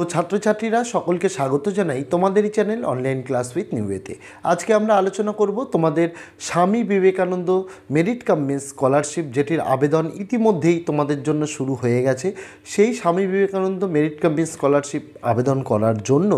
তো ছাত্রছাত্রীরা সকলকে স্বাগত জানাই তোমাদেরই চ্যানেল অনলাইন ক্লাস উইথ নিউয়েতে আজকে আমরা আলোচনা করব তোমাদের স্বামী বিবেকানন্দ মেরিট কামিন্স স্কলারশিপ যেটির আবেদন ইতিমধ্যেই তোমাদের জন্য শুরু হয়ে গেছে সেই স্বামী বিবেকানন্দ মেরিট কামিন্স স্কলারশিপ আবেদন করার জন্য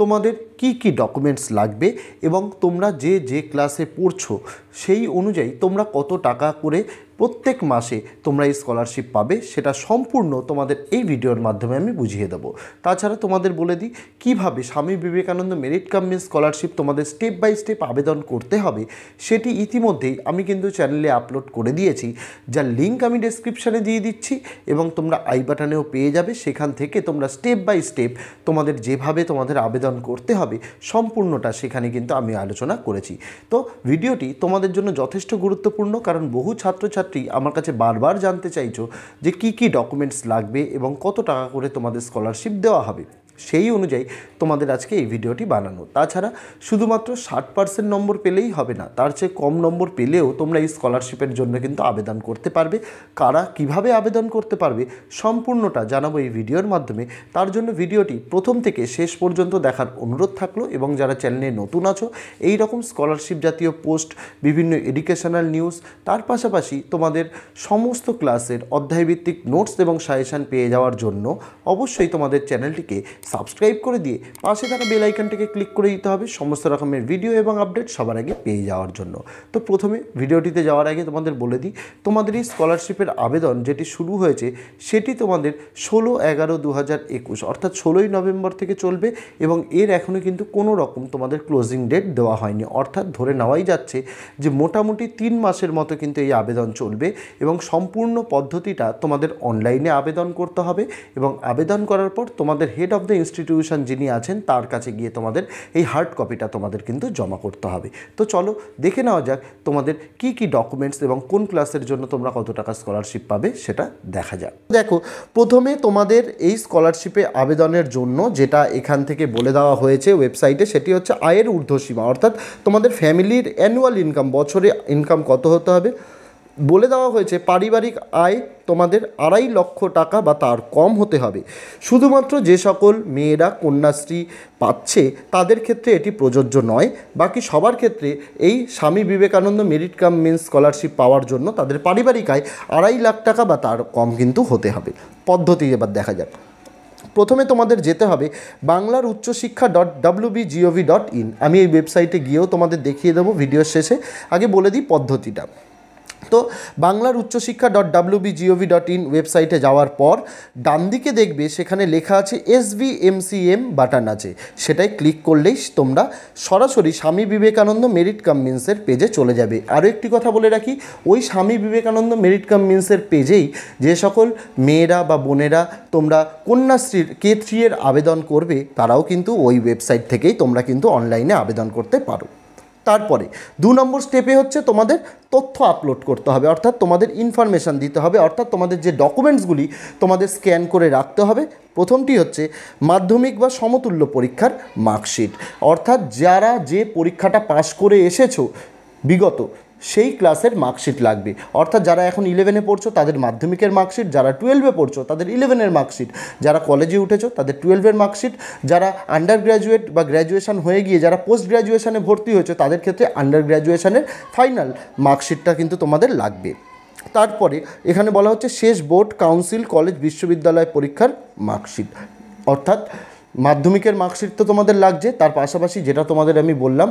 তোমাদের কি কি ডকুমেন্টস লাগবে এবং তোমরা যে যে ক্লাসে পড়ছো সেই অনুযায়ী তোমরা কত টাকা করে প্রত্যেক মাসে তোমরা এই স্কলারশিপ পাবে সেটা সম্পূর্ণ তোমাদের এই ভিডিওর মাধ্যমে আমি বুঝিয়ে দেবো তাছাড়া তোমাদের বলে দিই কীভাবে স্বামী বিবেকানন্দ মেরিট কামিন স্কলারশিপ তোমাদের স্টেপ বাই স্টেপ আবেদন করতে হবে সেটি ইতিমধ্যেই আমি কিন্তু চ্যানেলে আপলোড করে দিয়েছি যার লিঙ্ক আমি ডেসক্রিপশানে দিয়ে দিচ্ছি এবং তোমরা আই বাটনেও পেয়ে যাবে সেখান থেকে তোমরা স্টেপ বাই স্টেপ তোমাদের যেভাবে তোমাদের আবেদন করতে হবে সম্পূর্ণটা সেখানে কিন্তু আমি আলোচনা করেছি তো ভিডিওটি তোমাদের জন্য যথেষ্ট গুরুত্বপূর্ণ কারণ বহু ছাত্রছাত্রী ছাত্রী আমার কাছে বারবার জানতে চাইছো যে কি কি ডকুমেন্টস লাগবে এবং কত টাকা করে তোমাদের স্কলারশিপ দেওয়া হবে সেই অনুযায়ী তোমাদের আজকে এই ভিডিওটি বানানো তাছাড়া শুধুমাত্র ষাট পার্সেন্ট নম্বর পেলেই হবে না তার চেয়ে কম নম্বর পেলেও তোমরা এই স্কলারশিপের জন্য কিন্তু আবেদন করতে পারবে কারা কিভাবে আবেদন করতে পারবে সম্পূর্ণটা জানাবো এই ভিডিওর মাধ্যমে তার জন্য ভিডিওটি প্রথম থেকে শেষ পর্যন্ত দেখার অনুরোধ থাকলো এবং যারা চ্যানেলে নতুন আছো এই রকম স্কলারশিপ জাতীয় পোস্ট বিভিন্ন এডুকেশনাল নিউজ তার পাশাপাশি তোমাদের সমস্ত ক্লাসের অধ্যায়ভিত্তিক নোটস এবং সাজেশান পেয়ে যাওয়ার জন্য অবশ্যই তোমাদের চ্যানেলটিকে সাবস্ক্রাইব করে দিয়ে পাশে থাকা বেল আইকনটাকে ক্লিক করে দিতে হবে সমস্ত রকমের ভিডিও এবং আপডেট সবার আগে পেয়ে যাওয়ার জন্য তো প্রথমে ভিডিওটিতে যাওয়ার আগে তোমাদের বলে দিই তোমাদের এই স্কলারশিপের আবেদন যেটি শুরু হয়েছে সেটি তোমাদের ষোলো এগারো দু হাজার একুশ অর্থাৎ ষোলোই নভেম্বর থেকে চলবে এবং এর এখনও কিন্তু কোনো রকম তোমাদের ক্লোজিং ডেট দেওয়া হয়নি অর্থাৎ ধরে নেওয়াই যাচ্ছে যে মোটামুটি তিন মাসের মতো কিন্তু এই আবেদন চলবে এবং সম্পূর্ণ পদ্ধতিটা তোমাদের অনলাইনে আবেদন করতে হবে এবং আবেদন করার পর তোমাদের হেড অফ দ্য ইনস্টিটিউশন যিনি আছেন তার কাছে গিয়ে তোমাদের এই হার্ড কপিটা তোমাদের কিন্তু জমা করতে হবে তো চলো দেখে নেওয়া যাক তোমাদের কি কি ডকুমেন্টস এবং কোন ক্লাসের জন্য তোমরা কত টাকা স্কলারশিপ পাবে সেটা দেখা যাক দেখো প্রথমে তোমাদের এই স্কলারশিপে আবেদনের জন্য যেটা এখান থেকে বলে দেওয়া হয়েছে ওয়েবসাইটে সেটি হচ্ছে আয়ের ঊর্ধ্বসীমা অর্থাৎ তোমাদের ফ্যামিলির অ্যানুয়াল ইনকাম বছরে ইনকাম কত হতে হবে বলে দেওয়া হয়েছে পারিবারিক আয় তোমাদের আড়াই লক্ষ টাকা বা তার কম হতে হবে শুধুমাত্র যে সকল মেয়েরা কন্যাশ্রী পাচ্ছে তাদের ক্ষেত্রে এটি প্রযোজ্য নয় বাকি সবার ক্ষেত্রে এই Swami Vivekananda merit cum means scholarship পাওয়ার জন্য তাদের পারিবারিক আয় আড়াই লাখ টাকা বা তার কম কিন্তু হতে হবে পদ্ধতি এবার দেখা যাক প্রথমে তোমাদের যেতে হবে বাংলার উচ্চশিক্ষা dot W B gov dot in আমি এই ওয়েবসাইটে গিয়েও তোমাদের দেখিয়ে দেবো ভিডিওর শেষে আগে বলে দিই পদ্ধতিটা তো বাংলার উচ্চশিক্ষা dot B gov dot in ওয়েবসাইটে যাওয়ার পর ডান দিকে দেখবে সেখানে লেখা আছে S B M C M button আছে সেটাই ক্লিক করলেই তোমরা সরাসরি স্বামী বিবেকানন্দ মেরিট কাম পেজে চলে যাবে আরও একটি কথা বলে রাখি ওই স্বামী বিবেকানন্দ মেরিট কাম পেজেই যে সকল মেয়েরা বা বোনেরা তোমরা কন্যাশ্রীর কে থ্রি এর আবেদন করবে তারাও কিন্তু ওই ওয়েবসাইট থেকেই তোমরা কিন্তু অনলাইনে আবেদন করতে পারো তারপরে দু নম্বর স্টেপে হচ্ছে তোমাদের তথ্য আপলোড করতে হবে অর্থাৎ তোমাদের ইনফরমেশান দিতে হবে অর্থাৎ তোমাদের যে ডকুমেন্টসগুলি তোমাদের স্ক্যান করে রাখতে হবে প্রথমটি হচ্ছে মাধ্যমিক বা সমতুল্য পরীক্ষার মার্কশিট অর্থাৎ যারা যে পরীক্ষাটা পাশ করে এসেছো বিগত সেই ক্লাসের মার্কশিট লাগবে অর্থাৎ যারা এখন ইলেভেনে পড়ছো তাদের মাধ্যমিকের মার্কশিট যারা টুয়েলভে পড়ছো তাদের ইলেভেনের মার্কশিট যারা কলেজে উঠেছো তাদের টুয়েলভের মার্কশিট যারা আন্ডার গ্র্যাজুয়েট বা গ্র্যাজুয়েশান হয়ে গিয়ে যারা পোস্ট গ্র্যাজুয়েশানে ভর্তি হয়েছে তাদের ক্ষেত্রে আন্ডার গ্র্যাজুয়েশানের ফাইনাল মার্কশিটটা কিন্তু তোমাদের লাগবে তারপরে এখানে বলা হচ্ছে শেষ বোর্ড কাউন্সিল কলেজ বিশ্ববিদ্যালয় পরীক্ষার মার্কশিট অর্থাৎ মাধ্যমিকের মার্কশিট তো তোমাদের লাগছে তার পাশাপাশি যেটা তোমাদের আমি বললাম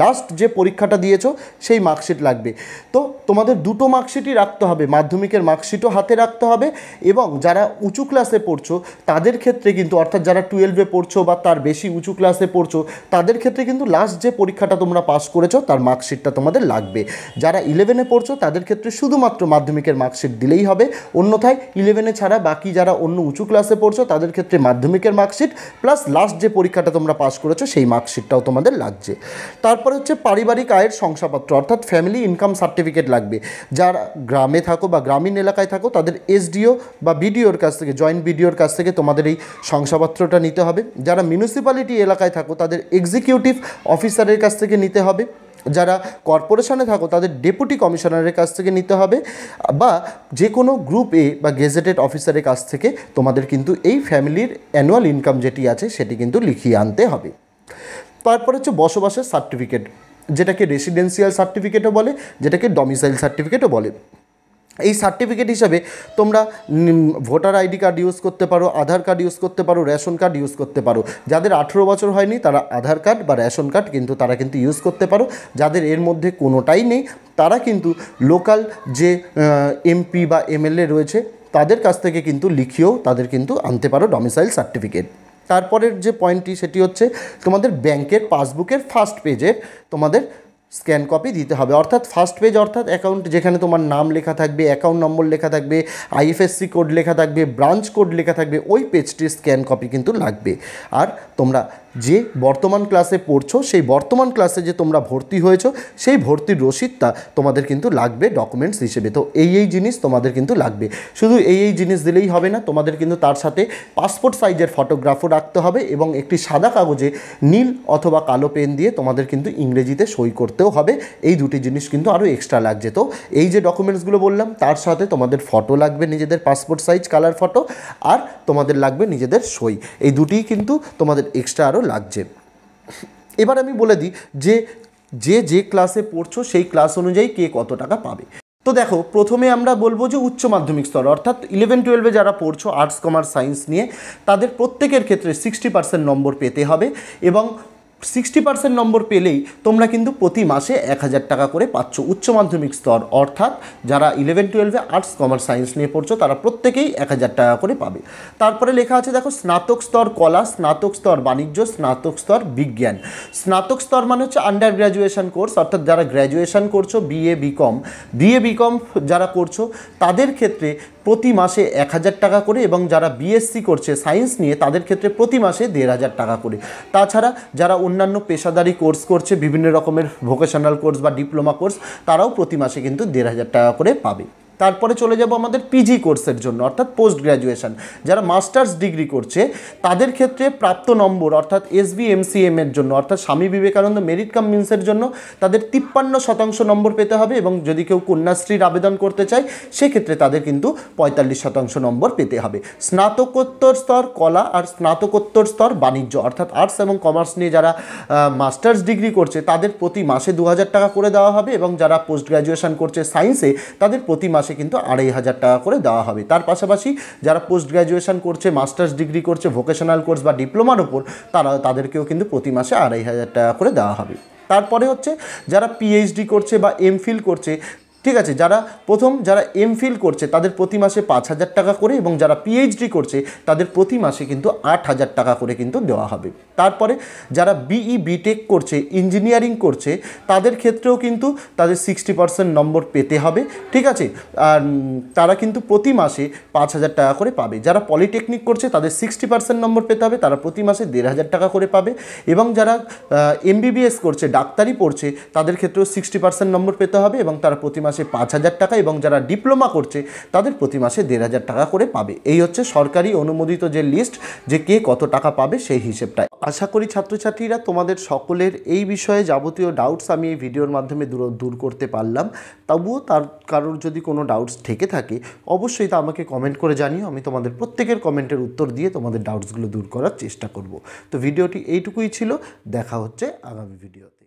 লাস্ট যে পরীক্ষাটা দিয়েছ সেই মার্কশিট লাগবে তো তোমাদের দুটো মার্কশিটই রাখতে হবে মাধ্যমিকের মার্কশিটও হাতে রাখতে হবে এবং যারা উঁচু ক্লাসে পড়ছো তাদের ক্ষেত্রে কিন্তু অর্থাৎ যারা টুয়েলভে পড়ছো বা তার বেশি উঁচু ক্লাসে পড়ছো তাদের ক্ষেত্রে কিন্তু লাস্ট যে পরীক্ষাটা তোমরা পাস করেছো তার মার্কশিটটা তোমাদের লাগবে যারা ইলেভেনে পড়ছো তাদের ক্ষেত্রে শুধুমাত্র মাধ্যমিকের মার্কশিট দিলেই হবে অন্যথায় ইলেভেনে ছাড়া বাকি যারা অন্য উঁচু ক্লাসে পড়ছো তাদের ক্ষেত্রে মাধ্যমিকের মার্কশিট প্লাস লাস্ট যে পরীক্ষাটা তোমরা পাস করেছো সেই মার্কশিটটাও তোমাদের লাগছে তার তারপরে হচ্ছে পারিবারিক আয়ের শংসাপত্র অর্থাৎ ফ্যামিলি ইনকাম সার্টিফিকেট লাগবে যারা গ্রামে থাকো বা গ্রামীণ এলাকায় থাকো তাদের এসডিও বা বিডিওর কাছ থেকে জয়েন্ট বিডিওর কাছ থেকে তোমাদের এই শংসাপত্রটা নিতে হবে যারা মিউনিসিপ্যালিটি এলাকায় থাকো তাদের এক্সিকিউটিভ অফিসারের কাছ থেকে নিতে হবে যারা কর্পোরেশনে থাকো তাদের ডেপুটি কমিশনারের কাছ থেকে নিতে হবে বা যে কোনো গ্রুপ এ বা গেজেটেড অফিসারের কাছ থেকে তোমাদের কিন্তু এই ফ্যামিলির অ্যানুয়াল ইনকাম যেটি আছে সেটি কিন্তু লিখিয়ে আনতে হবে তারপর হচ্ছে বসবাসের সার্টিফিকেট যেটাকে রেসিডেন্সিয়াল সার্টিফিকেটও বলে যেটাকে ডমিসাইল সার্টিফিকেটও বলে এই সার্টিফিকেট হিসাবে তোমরা ভোটার আইডি কার্ড ইউজ করতে পারো আধার কার্ড ইউজ করতে পারো রেশন কার্ড ইউজ করতে পারো যাদের আঠেরো বছর হয়নি তারা আধার কার্ড বা রেশন কার্ড কিন্তু তারা কিন্তু ইউজ করতে পারো যাদের এর মধ্যে কোনোটাই নেই তারা কিন্তু লোকাল যে এমপি বা এমএলএ রয়েছে তাদের কাছ থেকে কিন্তু লিখিয়েও তাদের কিন্তু আনতে পারো ডমিসাইল সার্টিফিকেট তারপরের যে পয়েন্টটি সেটি হচ্ছে তোমাদের ব্যাংকের পাসবুকের ফার্স্ট পেজের তোমাদের স্ক্যান কপি দিতে হবে অর্থাৎ ফার্স্ট পেজ অর্থাৎ অ্যাকাউন্ট যেখানে তোমার নাম লেখা থাকবে অ্যাকাউন্ট নম্বর লেখা থাকবে আইএফএসসি কোড লেখা থাকবে ব্রাঞ্চ কোড লেখা থাকবে ওই পেজটির স্ক্যান কপি কিন্তু লাগবে আর তোমরা যে বর্তমান ক্লাসে পড়ছ সেই বর্তমান ক্লাসে যে তোমরা ভর্তি হয়েছো সেই ভর্তির রসিদটা তোমাদের কিন্তু লাগবে ডকুমেন্টস হিসেবে তো এই এই জিনিস তোমাদের কিন্তু লাগবে শুধু এই এই জিনিস দিলেই হবে না তোমাদের কিন্তু তার সাথে পাসপোর্ট সাইজের ফটোগ্রাফও রাখতে হবে এবং একটি সাদা কাগজে নীল অথবা কালো পেন দিয়ে তোমাদের কিন্তু ইংরেজিতে সই করতেও হবে এই দুটি জিনিস কিন্তু আরও এক্সট্রা লাগছে তো এই যে ডকুমেন্টসগুলো বললাম তার সাথে তোমাদের ফটো লাগবে নিজেদের পাসপোর্ট সাইজ কালার ফটো আর তোমাদের লাগবে নিজেদের সই এই দুটিই কিন্তু তোমাদের এক্সট্রা আরও আরও লাগছে এবার আমি বলে দিই যে যে যে ক্লাসে পড়ছো সেই ক্লাস অনুযায়ী কে কত টাকা পাবে তো দেখো প্রথমে আমরা বলবো যে উচ্চ মাধ্যমিক স্তর অর্থাৎ ইলেভেন টুয়েলভে যারা পড়ছো আর্টস কমার্স সায়েন্স নিয়ে তাদের প্রত্যেকের ক্ষেত্রে সিক্সটি পার্সেন্ট নম্বর পেতে হবে এবং সিক্সটি পার্সেন্ট নম্বর পেলেই তোমরা কিন্তু প্রতি মাসে এক হাজার টাকা করে পাচ্ছ উচ্চ মাধ্যমিক স্তর অর্থাৎ যারা ইলেভেন টুয়েলভে আর্টস কমার্স সায়েন্স নিয়ে পড়ছো তারা প্রত্যেকেই এক হাজার টাকা করে পাবে তারপরে লেখা আছে দেখো স্নাতক স্তর কলা স্নাতক স্তর বাণিজ্য স্নাতক স্তর বিজ্ঞান স্নাতক স্তর মানে হচ্ছে আন্ডার গ্র্যাজুয়েশন কোর্স অর্থাৎ যারা গ্র্যাজুয়েশন করছো বিএ বিকম বিএ বিকম যারা করছো তাদের ক্ষেত্রে প্রতি মাসে এক হাজার টাকা করে এবং যারা বিএসসি করছে সায়েন্স নিয়ে তাদের ক্ষেত্রে প্রতি মাসে দেড় হাজার টাকা করে তাছাড়া যারা অন্যান্য পেশাদারি কোর্স করছে বিভিন্ন রকমের ভোকেশনাল কোর্স বা ডিপ্লোমা কোর্স তারাও প্রতি মাসে কিন্তু দেড় হাজার টাকা করে পাবে তারপরে চলে যাব আমাদের পিজি কোর্সের জন্য অর্থাৎ পোস্ট গ্র্যাজুয়েশন যারা মাস্টার্স ডিগ্রি করছে তাদের ক্ষেত্রে প্রাপ্ত নম্বর অর্থাৎ এসবিএমসিএম এর জন্য অর্থাৎ স্বামী বিবেকানন্দ মেরিট কাম মিন্সের জন্য তাদের তিপ্পান্ন শতাংশ নম্বর পেতে হবে এবং যদি কেউ কন্যাশ্রীর আবেদন করতে চায় সেক্ষেত্রে তাদের কিন্তু পঁয়তাল্লিশ শতাংশ নম্বর পেতে হবে স্নাতকোত্তর স্তর কলা আর স্নাতকোত্তর স্তর বাণিজ্য অর্থাৎ আর্টস এবং কমার্স নিয়ে যারা মাস্টার্স ডিগ্রি করছে তাদের প্রতি মাসে দু টাকা করে দেওয়া হবে এবং যারা পোস্ট গ্র্যাজুয়েশান করছে সায়েন্সে তাদের প্রতি মাসে মাসে কিন্তু আড়াই হাজার টাকা করে দেওয়া হবে তার পাশাপাশি যারা পোস্ট গ্র্যাজুয়েশন করছে মাস্টার্স ডিগ্রি করছে ভোকেশনাল কোর্স বা ডিপ্লোমার ওপর তারা তাদেরকেও কিন্তু প্রতি মাসে আড়াই হাজার টাকা করে দেওয়া হবে তারপরে হচ্ছে যারা পিএইচডি করছে বা এমফিল করছে ঠিক আছে যারা প্রথম যারা এমফিল করছে তাদের প্রতি মাসে পাঁচ হাজার টাকা করে এবং যারা পিএইচডি করছে তাদের প্রতি মাসে কিন্তু আট হাজার টাকা করে কিন্তু দেওয়া হবে তারপরে যারা বিই বিটেক e, করছে ইঞ্জিনিয়ারিং করছে তাদের ক্ষেত্রেও কিন্তু তাদের সিক্সটি পার্সেন্ট নম্বর পেতে হবে ঠিক আছে আর তারা কিন্তু প্রতি মাসে পাঁচ হাজার টাকা করে পাবে যারা পলিটেকনিক করছে তাদের সিক্সটি পার্সেন্ট নম্বর পেতে হবে তারা প্রতি মাসে দেড় হাজার টাকা করে পাবে এবং যারা এমবিবিএস করছে ডাক্তারি পড়ছে তাদের ক্ষেত্রেও সিক্সটি পার্সেন্ট নম্বর পেতে হবে এবং তারা প্রতি মাসে মাসে পাঁচ হাজার টাকা এবং যারা ডিপ্লোমা করছে তাদের প্রতি মাসে দেড় হাজার টাকা করে পাবে এই হচ্ছে সরকারি অনুমোদিত যে লিস্ট যে কে কত টাকা পাবে সেই হিসেবটাই আশা করি ছাত্রছাত্রীরা তোমাদের সকলের এই বিষয়ে যাবতীয় ডাউটস আমি এই ভিডিওর মাধ্যমে দূর দূর করতে পারলাম তবুও তার কারোর যদি কোনো ডাউটস থেকে থাকে অবশ্যই তা আমাকে কমেন্ট করে জানিও আমি তোমাদের প্রত্যেকের কমেন্টের উত্তর দিয়ে তোমাদের ডাউটসগুলো দূর করার চেষ্টা করব তো ভিডিওটি এইটুকুই ছিল দেখা হচ্ছে আগামী ভিডিওতে